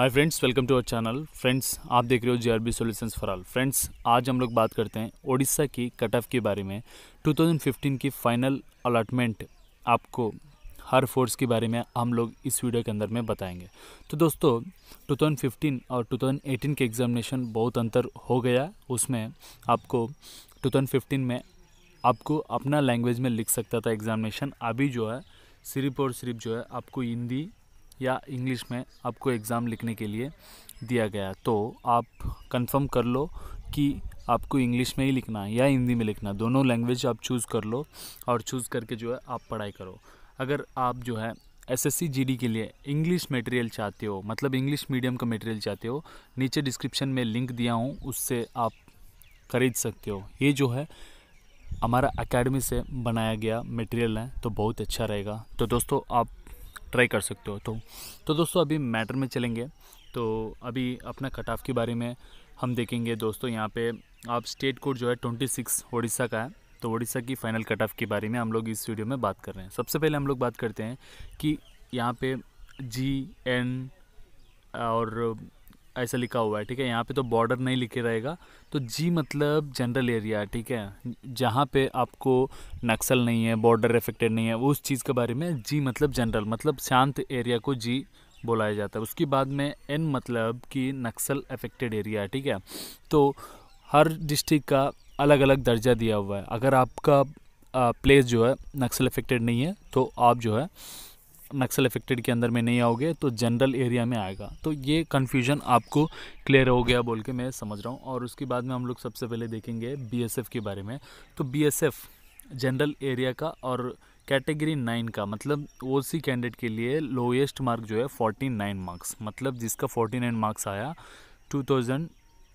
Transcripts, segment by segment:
hi friends welcome to our channel friends आप देख रहे हो J R B solutions for all friends आज हम लोग बात करते हैं ओडिशा की कट ऑफ के बारे में 2015 की फाइनल अलाटमेंट आपको हर फोर्स के बारे में हम लोग इस वीडियो के अंदर में बताएंगे तो दोस्तों 2015 और 2018 के एग्जामिनेशन बहुत अंतर हो गया उसमें आपको 2015 में आपको अपना लैंग्वेज में लिख सकता था एग्जामिनेशन अभी जो है सिर्फ और सिर्फ जो है आपको हिंदी या इंग्लिश में आपको एग्ज़ाम लिखने के लिए दिया गया तो आप कंफर्म कर लो कि आपको इंग्लिश में ही लिखना है या हिंदी में लिखना दोनों लैंग्वेज आप चूज़ कर लो और चूज़ करके जो है आप पढ़ाई करो अगर आप जो है एसएससी जीडी के लिए इंग्लिश मटेरियल चाहते हो मतलब इंग्लिश मीडियम का मटेरियल चाहते हो नीचे डिस्क्रिप्शन में लिंक दिया हूँ उससे आप खरीद सकते हो ये जो है हमारा अकेडमी से बनाया गया मटेरियल है तो बहुत अच्छा रहेगा तो दोस्तों आप ट्राई कर सकते हो तो तो दोस्तों अभी मैटर में चलेंगे तो अभी अपना कट ऑफ के बारे में हम देखेंगे दोस्तों यहाँ पे आप स्टेट कोड जो है ट्वेंटी सिक्स उड़ीसा का है तो उड़ीसा की फ़ाइनल कट ऑफ के बारे में हम लोग इस वीडियो में बात कर रहे हैं सबसे पहले हम लोग बात करते हैं कि यहाँ पे जी एन और ऐसा लिखा हुआ है ठीक है यहाँ पे तो बॉर्डर नहीं लिखे रहेगा तो जी मतलब जनरल एरिया ठीक है जहाँ पे आपको नक्सल नहीं है बॉर्डर अफेक्टेड नहीं है उस चीज़ के बारे में जी मतलब जनरल मतलब शांत एरिया को जी बोलाया जाता है उसके बाद में एन मतलब कि नक्सल अफेक्टेड एरिया ठीक है तो हर डिस्ट्रिक्ट का अलग अलग दर्जा दिया हुआ है अगर आपका प्लेस जो है नक्सल अफेक्टेड नहीं है तो आप जो है नक्सल अफेक्टेड के अंदर में नहीं आओगे तो जनरल एरिया में आएगा तो ये कन्फ्यूजन आपको क्लियर हो गया बोल के मैं समझ रहा हूँ और उसके बाद में हम लोग सबसे पहले देखेंगे बी के बारे में तो बी जनरल एरिया का और कैटेगरी नाइन का मतलब ओ सी कैंडिडेट के लिए लोएस्ट मार्क जो है फोर्टी नाइन मार्क्स मतलब जिसका फोर्टी नाइन मार्क्स आया टू थाउजेंड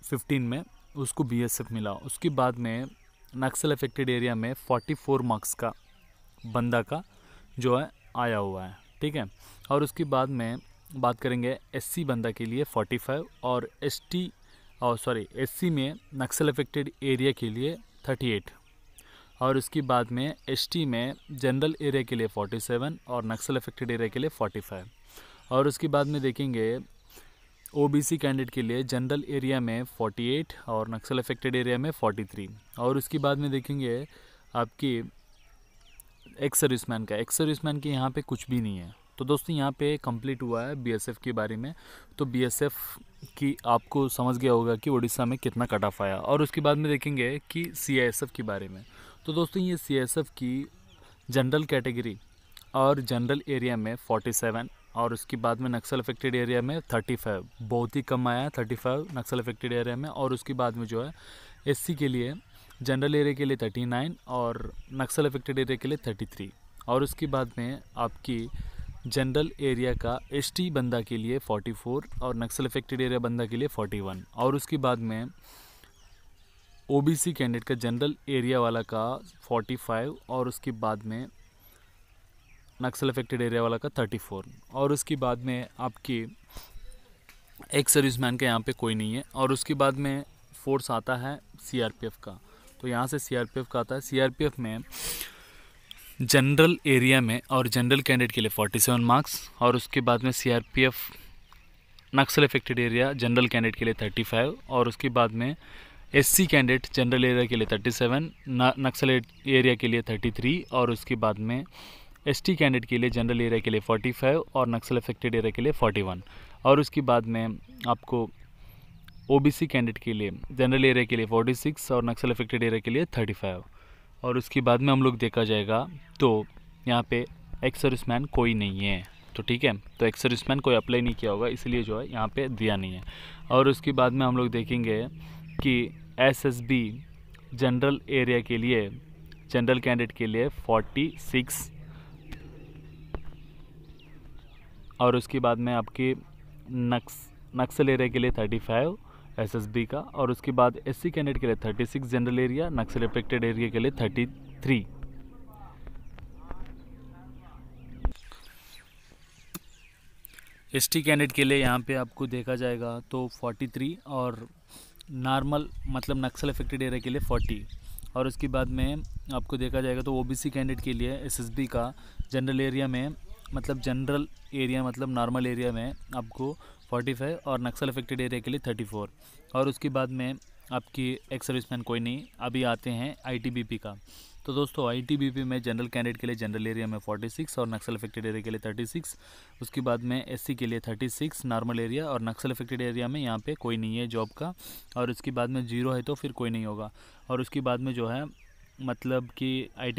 फिफ्टीन में उसको बी एस एफ मिला उसके बाद में नक्सल अफेक्टेड एरिया में फोर्टी फोर मार्क्स का बंदा का जो है आया हुआ है ठीक है और उसके बाद में बात करेंगे एससी बंदा के लिए 45 और एसटी और सॉरी एससी में नक्सल अफेक्टेड एरिया के लिए 38 और उसके बाद में एसटी में जनरल एरिया के लिए 47 और नक्सल अफेक्टेड एरिया के लिए 45 और उसके बाद में देखेंगे ओबीसी कैंडिडेट के लिए जनरल एरिया में 48 और नक्सल अफेक्टेड एरिया में 43 और उसके बाद में देखेंगे आपकी एक्स सर्विस मैन का एक सर्विस मैन के यहाँ पे कुछ भी नहीं है तो दोस्तों यहाँ पे कंप्लीट हुआ है बीएसएफ के बारे में तो बीएसएफ की आपको समझ गया होगा कि उड़ीसा में कितना कट ऑफ आया और उसके बाद में देखेंगे कि सीआईएसएफ के बारे में तो दोस्तों ये सीआईएसएफ की जनरल कैटेगरी और जनरल एरिया में 47 और उसके बाद में नक्सल अफेक्टेड एरिया में 35 बहुत ही कम आया फाइव नक्सल अफेक्टेड एरिया में और उसके बाद में जो है एस के लिए जनरल एरिया के लिए थर्टी नाइन और नक्सल अफेक्टेड एरिया के लिए थर्टी थ्री और उसके बाद में आपकी जनरल एरिया का एस टी बंदा के लिए फोर्टी फोर और नक्सल अफेक्टेड एरिया बंदा के लिए फोर्टी वन और उसके बाद में ओ बी सी कैंडिडेट का जनरल एरिया वाला का फोर्टी फाइव और उसके बाद में नक्सल अफेक्टेड एरिया वाला का थर्टी फोर और उसके बाद में आपकी एक सर्विसमैन का यहाँ पे कोई नहीं है और उसके बाद में फोर्स आता है सीआरपीएफ का तो यहाँ से सी का आता है सी में जनरल एरिया में और जनरल कैंडिडेट के लिए 47 मार्क्स और उसके बाद में F Naxal affected area general candidate के लिए 35 और उसके बाद में एससी कैंडिडेट जनरल एरिया के लिए 37 नक्सल एरिया के लिए 33 और उसके बाद में एसटी कैंडिडेट के लिए जनरल एरिया के लिए 45 और नक्सल अफेक्टेड एरिया के लिए 41 और उसके बाद में आपको ओबीसी कैंडिडेट के लिए जनरल एरिया के लिए 46 और नक्सल अफेक्टेड एरिया के लिए 35 और उसके बाद में हम लोग देखा जाएगा तो यहाँ पे एक्स सर्विसमैन कोई नहीं है तो ठीक है तो एक्स सर्विसमैन कोई अप्लाई नहीं किया होगा इसलिए जो है यहाँ पे दिया नहीं है और उसके बाद में हम लोग देखेंगे कि बी जनरल एरिया के लिए जनरल कैंडिडेट के लिए सिक्स और उसके बाद में आपकी नक्स नक्सल एरिया के लिए 35 एसएसबी का और उसके बाद एससी कैंडिडेट के लिए 36 general area Naxal affected area के लिए 33 एसटी कैंडिडेट के लिए यहाँ पे आपको देखा जाएगा तो 43 और नॉर्मल मतलब नक्सल अफेक्टेड एरिया के लिए 40 और उसके बाद में आपको देखा जाएगा तो ओबीसी कैंडिडेट के लिए एसएसबी का जनरल एरिया में मतलब जनरल एरिया मतलब नॉर्मल एरिया में आपको 45 और नक्सल अफेक्टेड एरिया के लिए 34 और उसके बाद में आपकी एक सर्विस मैन कोई नहीं अभी आते हैं आईटीबीपी का तो दोस्तों आईटीबीपी में जनरल कैंडिडेट के लिए जनरल एरिया में 46 और नक्सल अफेक्टेड एरिया के लिए 36 उसके बाद में एससी के लिए 36 नॉर्मल एरिया और नक्सल अफेक्टेड एरिया में यहाँ पर कोई नहीं है जॉब का और उसके बाद में जीरो है तो फिर कोई नहीं होगा और उसके बाद में जो है मतलब कि आई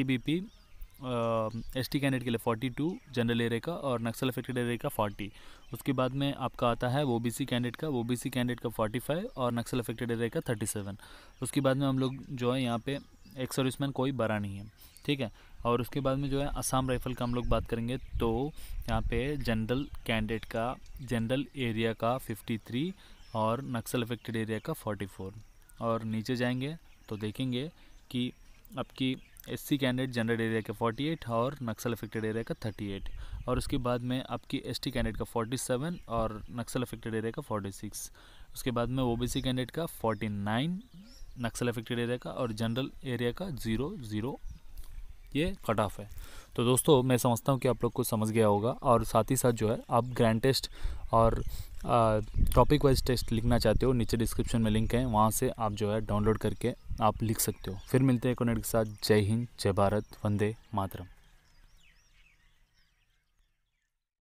एस टी कैंडिडेट के लिए फोर्टी टू जनरल एरिया का और नक्सल अफेक्टेड एरिया का फोर्टी उसके बाद में आपका आता है ओ बी सी कैंडिडेट का ओ बी सी कैंडिडेट का फोर्टी फाइव और नक्सल अफेक्टेड एरिया का थर्टी सेवन उसके बाद में हम लोग जो है यहाँ पे एक सर्विसमैन कोई बड़ा नहीं है ठीक है और उसके बाद में जो है असम राइफल का हम लोग बात करेंगे तो यहाँ पे जनरल कैंडिडेट का जनरल एरिया का थ्री और नक्सल अफेक्टेड एरिया का फोर और नीचे जाएंगे तो देखेंगे कि आपकी एससी कैंडिडेट जनरल एरिया का 48 और नक्सल अफेक्टेड एरिया का 38 और उसके बाद में आपकी एसटी कैंडिडेट का 47 और नक्सल अफेक्टेड एरिया का 46 उसके बाद में ओबीसी कैंडिडेट का 49 नक्सल अफेक्टेड एरिया का और जनरल एरिया का ज़ीरो ज़ीरो ये कट ऑफ है तो दोस्तों मैं समझता हूँ कि आप लोग को समझ गया होगा और साथ ही साथ जो है आप ग्रैंड टेस्ट और टॉपिक वाइज टेस्ट लिखना चाहते हो नीचे डिस्क्रिप्शन में लिंक है वहाँ से आप जो है डाउनलोड करके आप लिख सकते हो फिर मिलते हैं कोनेट के साथ जय हिंद जय भारत वंदे मातरम